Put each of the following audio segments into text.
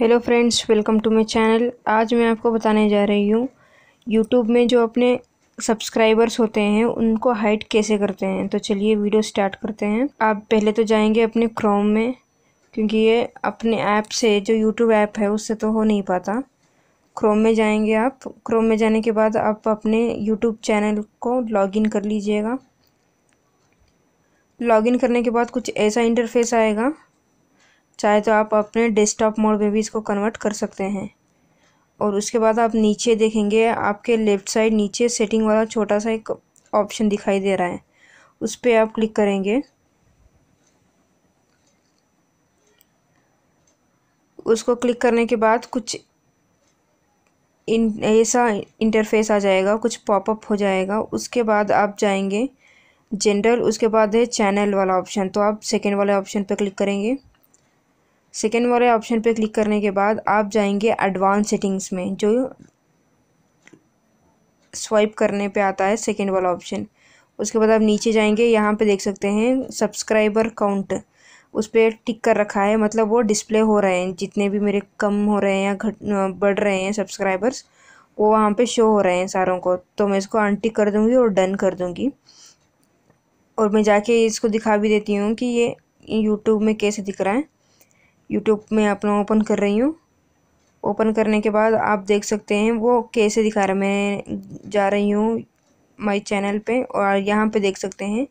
hello friends welcome to my channel आज मैं आपको बताने जा रही हूँ यूट्यूब में जो अपने सब्सक्राइबर्स होते हैं उनको हाइड कैसे करते हैं तो चलिए वीडियो स्टार्ट करते हैं आप पहले तो जाएंगे अपने क्रोम में क्योंकि ये अपने ऐप से जो यूट्यूब ऐप है उससे तो हो नहीं पाता क्रोम में जाएंगे आप क्रोम में जाने के बाद आप अपने यूट्यूब चैनल को लॉगिन कर लीजिएगा लॉगिन करने के बाद कुछ ऐसा इंटरफेस आएगा चाहे तो आप अपने डेस्कटॉप मोड में भी इसको कन्वर्ट कर सकते हैं और उसके बाद आप नीचे देखेंगे आपके लेफ़्ट साइड नीचे सेटिंग वाला छोटा सा एक ऑप्शन दिखाई दे रहा है उस पर आप क्लिक करेंगे उसको क्लिक करने के बाद कुछ इन ऐसा इंटरफेस आ जाएगा कुछ पॉपअप हो जाएगा उसके बाद आप जाएंगे जनरल उसके बाद है चैनल वाला ऑप्शन तो आप सेकेंड वाले ऑप्शन पर क्लिक करेंगे सेकेंड वाले ऑप्शन पे क्लिक करने के बाद आप जाएंगे एडवांस सेटिंग्स में जो स्वाइप करने पे आता है सेकेंड वाला ऑप्शन उसके बाद आप नीचे जाएंगे यहाँ पे देख सकते हैं सब्सक्राइबर काउंट उस पर टिक कर रखा है मतलब वो डिस्प्ले हो रहे हैं जितने भी मेरे कम हो रहे हैं या घट बढ़ रहे हैं सब्सक्राइबर्स वो वहाँ पे शो हो रहे हैं सारों को तो मैं इसको अनटिक कर दूँगी और डन कर दूँगी और मैं जाके इसको दिखा भी देती हूँ कि ये यूट्यूब में कैसे दिख रहा है यूट्यूब में अपना ओपन कर रही हूँ ओपन करने के बाद आप देख सकते हैं वो कैसे दिखा रहा है मैं जा रही हूँ माय चैनल पे और यहाँ पे देख सकते हैं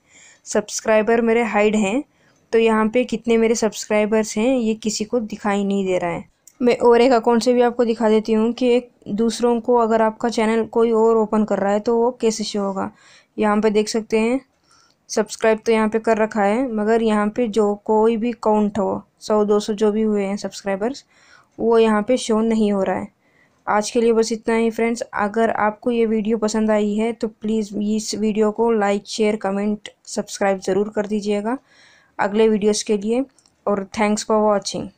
सब्सक्राइबर मेरे हाइड हैं तो यहाँ पे कितने मेरे सब्सक्राइबर्स हैं ये किसी को दिखाई नहीं दे रहा है मैं और एक अकाउंट से भी आपको दिखा देती हूँ कि एक दूसरों को अगर आपका चैनल कोई और ओपन कर रहा है तो वो कैसे शो होगा यहाँ पे देख सकते हैं सब्सक्राइब तो यहाँ पे कर रखा है मगर यहाँ पे जो कोई भी काउंट हो सौ दो सौ जो भी हुए हैं सब्सक्राइबर्स वो यहाँ पे शो नहीं हो रहा है आज के लिए बस इतना ही फ्रेंड्स अगर आपको ये वीडियो पसंद आई है तो प्लीज़ इस वीडियो को लाइक शेयर कमेंट सब्सक्राइब ज़रूर कर दीजिएगा अगले वीडियोज़ के लिए और थैंक्स फॉर वॉचिंग